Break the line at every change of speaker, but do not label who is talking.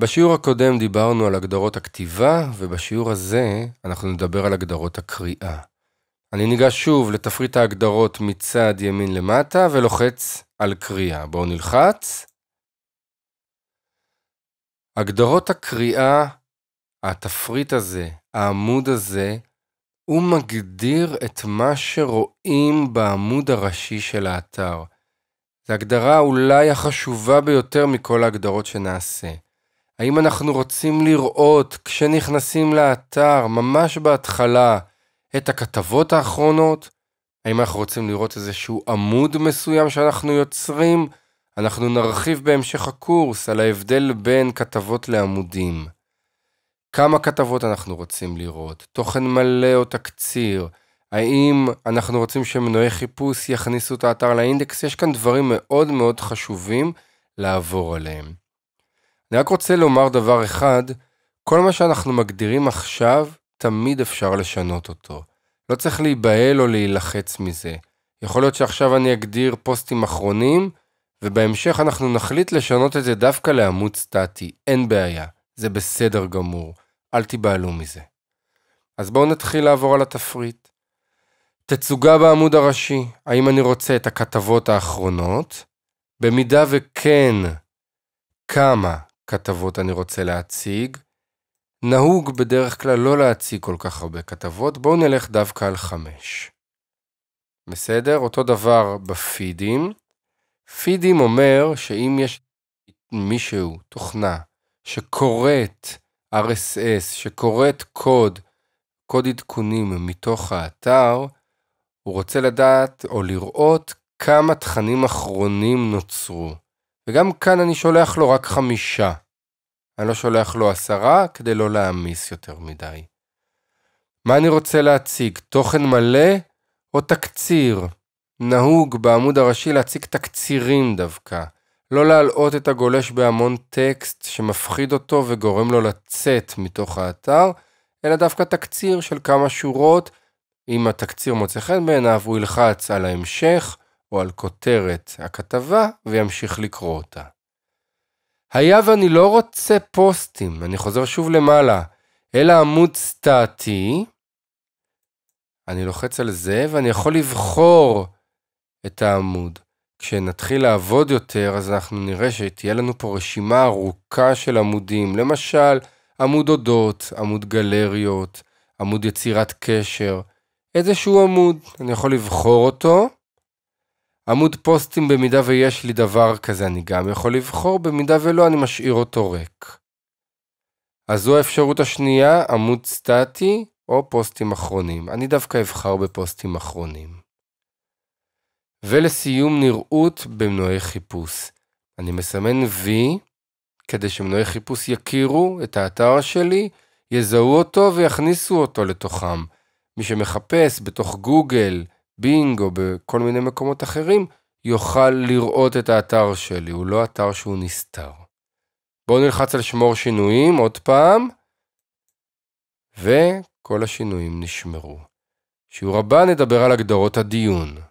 בשיעור הקודם דיברנו על הגדרות הכתיבה, ובשיעור הזה אנחנו נדבר על הגדרות הקריאה. אני ניגש שוב לתפריט ההגדרות מצד ימין למטה ולוחץ על קריאה. בואו נלחץ. הגדרות הקריאה, התפריט הזה, העמוד הזה, הוא מגדיר את מה שרואים בעמוד הראשי של האתר. זו הגדרה אולי החשובה ביותר מכל ההגדרות שנעשה. האם אנחנו רוצים לראות כשנכנסים לאתר, ממש בהתחלה, את הכתבות האחרונות? האם אנחנו רוצים לראות איזשהו עמוד מסוים שאנחנו יוצרים? אנחנו נרחיב בהמשך הקורס על ההבדל בין כתבות לעמודים. כמה כתבות אנחנו רוצים לראות? תוכן מלא או תקציר? האם אנחנו רוצים שמנועי חיפוש יכניסו את האתר לאינדקס? יש כאן דברים מאוד מאוד חשובים לעבור עליהם. אני רק רוצה לומר דבר אחד, כל מה שאנחנו מגדירים עכשיו, תמיד אפשר לשנות אותו. לא צריך להיבהל או להילחץ מזה. יכול להיות שעכשיו אני אגדיר פוסטים אחרונים, ובהמשך אנחנו נחליט לשנות את זה דווקא לעמוד סטטי, אין בעיה, זה בסדר גמור, אל תיבהלו מזה. אז בואו נתחיל לעבור על התפריט. תצוגה בעמוד הראשי, האם אני רוצה את הכתבות האחרונות? במידה וכן, כמה, כתבות אני רוצה להציג. נהוג בדרך כלל לא להציג כל כך הרבה כתבות, בואו נלך דווקא על חמש. בסדר? אותו דבר בפידים. פידים אומר שאם יש מישהו, תוכנה, שקוראת RSS, שקוראת קוד, קוד עדכונים מתוך האתר, הוא רוצה לדעת או לראות כמה תכנים אחרונים נוצרו. וגם כאן אני שולח לו רק חמישה. אני לא שולח לו עשרה כדי לא להעמיס יותר מדי. מה אני רוצה להציג? תוכן מלא או תקציר? נהוג בעמוד הראשי להציג תקצירים דווקא. לא להלאות את הגולש בהמון טקסט שמפחיד אותו וגורם לו לצאת מתוך האתר, אלא דווקא תקציר של כמה שורות. אם התקציר מוצא חן בעיניו, הוא ילחץ על ההמשך. או על כותרת הכתבה וימשיך לקרוא אותה. היה ואני לא רוצה פוסטים, אני חוזר שוב למעלה, אלא עמוד סטטי, אני לוחץ על זה ואני יכול לבחור את העמוד. כשנתחיל לעבוד יותר, אז אנחנו נראה שתהיה לנו פה רשימה ארוכה של עמודים. למשל, עמוד אודות, עמוד גלריות, עמוד יצירת קשר, איזשהו עמוד, אני יכול לבחור אותו, עמוד פוסטים במידה ויש לי דבר כזה אני גם יכול לבחור, במידה ולא אני משאיר אותו ריק. אז זו האפשרות השנייה, עמוד סטטי או פוסטים אחרונים. אני דווקא אבחר בפוסטים אחרונים. ולסיום נראות במנועי חיפוש. אני מסמן V כדי שמנועי חיפוש יכירו את האתר שלי, יזהו אותו ויכניסו אותו לתוכם. מי שמחפש בתוך גוגל, בינג או בכל מיני מקומות אחרים, יוכל לראות את האתר שלי, הוא לא אתר שהוא נסתר. בואו נלחץ על שמור שינויים עוד פעם, וכל השינויים נשמרו. שיעור הבא נדבר על הגדרות הדיון.